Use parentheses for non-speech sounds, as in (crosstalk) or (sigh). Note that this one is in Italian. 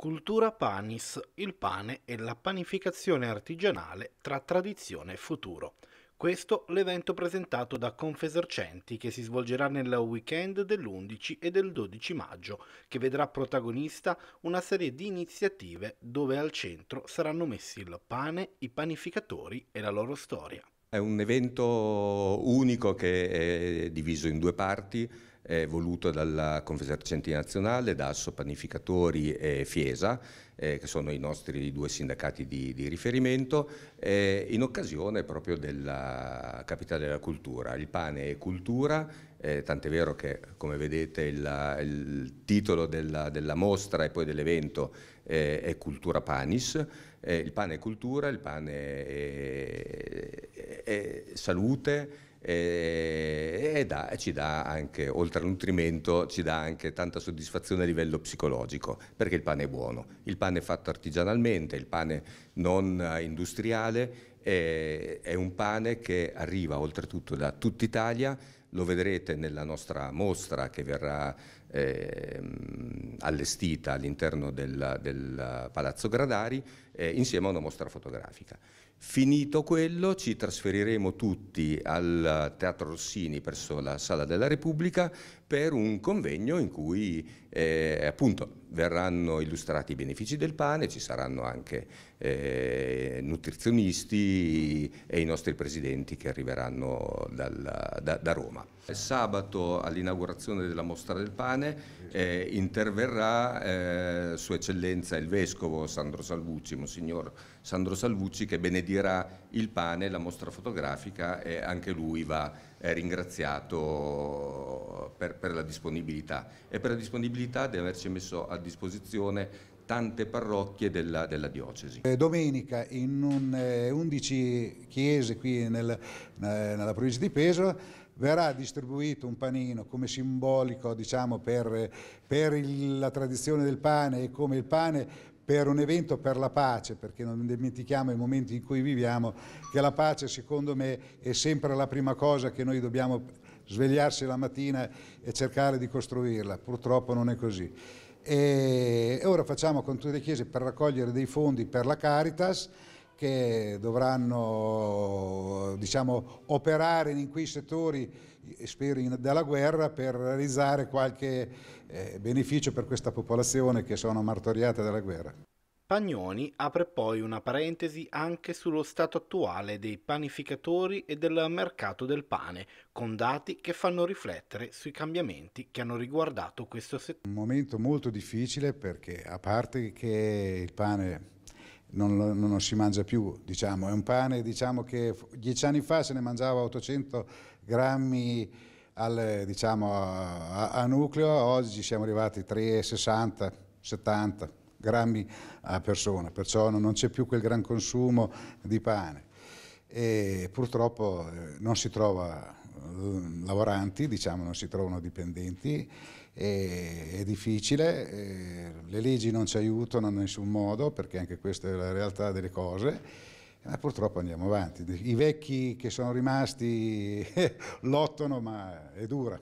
Cultura Panis, il pane e la panificazione artigianale tra tradizione e futuro. Questo l'evento presentato da Confesercenti che si svolgerà nel weekend dell'11 e del 12 maggio, che vedrà protagonista una serie di iniziative dove al centro saranno messi il pane, i panificatori e la loro storia. È un evento unico che è diviso in due parti, eh, voluto dalla Confesercenti Nazionale, Dasso, Panificatori e Fiesa, eh, che sono i nostri due sindacati di, di riferimento, eh, in occasione proprio della capitale della cultura. Il pane è cultura, eh, tant'è vero che come vedete il, il titolo della, della, mostra e poi dell'evento eh, è Cultura Panis. Eh, il pane è cultura, il pane è, è, è salute e, eh, e dà, ci dà anche, oltre al nutrimento, ci dà anche tanta soddisfazione a livello psicologico, perché il pane è buono, il pane è fatto artigianalmente, il pane non eh, industriale, è, è un pane che arriva oltretutto da tutta Italia, lo vedrete nella nostra mostra che verrà eh, allestita all'interno del, del, Palazzo Gradari eh, insieme a una mostra fotografica. Finito quello ci trasferiremo tutti al Teatro Rossini presso la Sala della Repubblica per un convegno in cui eh, appunto verranno illustrati i benefici del pane, ci saranno anche eh, nutrizionisti e i nostri presidenti che arriveranno dal, da, da Roma. Sabato all'inaugurazione della mostra del pane musulmane, eh, interverrà eh, Sua Eccellenza il Vescovo Sandro Salvucci, Monsignor Sandro Salvucci, che benedirà il pane, la mostra fotografica e anche lui va eh, ringraziato per, per la disponibilità e per la disponibilità di averci messo a disposizione tante parrocchie della, della, diocesi. Eh, domenica in un, eh, 11 chiese qui nel, eh, nella provincia di Pesaro verrà distribuito un panino come simbolico diciamo, per, per il, la tradizione del pane e come il pane per un evento per la pace, perché non dimentichiamo i momenti in cui viviamo, che la pace secondo me è sempre la prima cosa che noi dobbiamo svegliarsi la mattina e cercare di costruirla, purtroppo non è così. E ora facciamo con tutte le chiese per raccogliere dei fondi per la Caritas, che dovranno diciamo, operare in quei settori, spero della guerra, per realizzare qualche eh, beneficio per questa popolazione che sono martoriate dalla guerra. Pagnoni apre poi una parentesi anche sullo stato attuale dei panificatori e del mercato del pane, con dati che fanno riflettere sui cambiamenti che hanno riguardato questo settore. Un momento molto difficile perché a parte che il pane non, non, si mangia più, diciamo. è un pane diciamo, che dieci anni fa se ne mangiava 800 grammi al, diciamo, a, a, nucleo, oggi siamo arrivati a 360, 70 grammi a persona, perciò non, non c'è più quel gran consumo di pane e purtroppo eh, non si trova eh, lavoranti, diciamo, non si trovano dipendenti, è difficile, eh, le leggi non ci aiutano in nessun modo, perché anche questa è la realtà delle cose, ma purtroppo andiamo avanti. I vecchi che sono rimasti (laughs) lottano, ma è dura.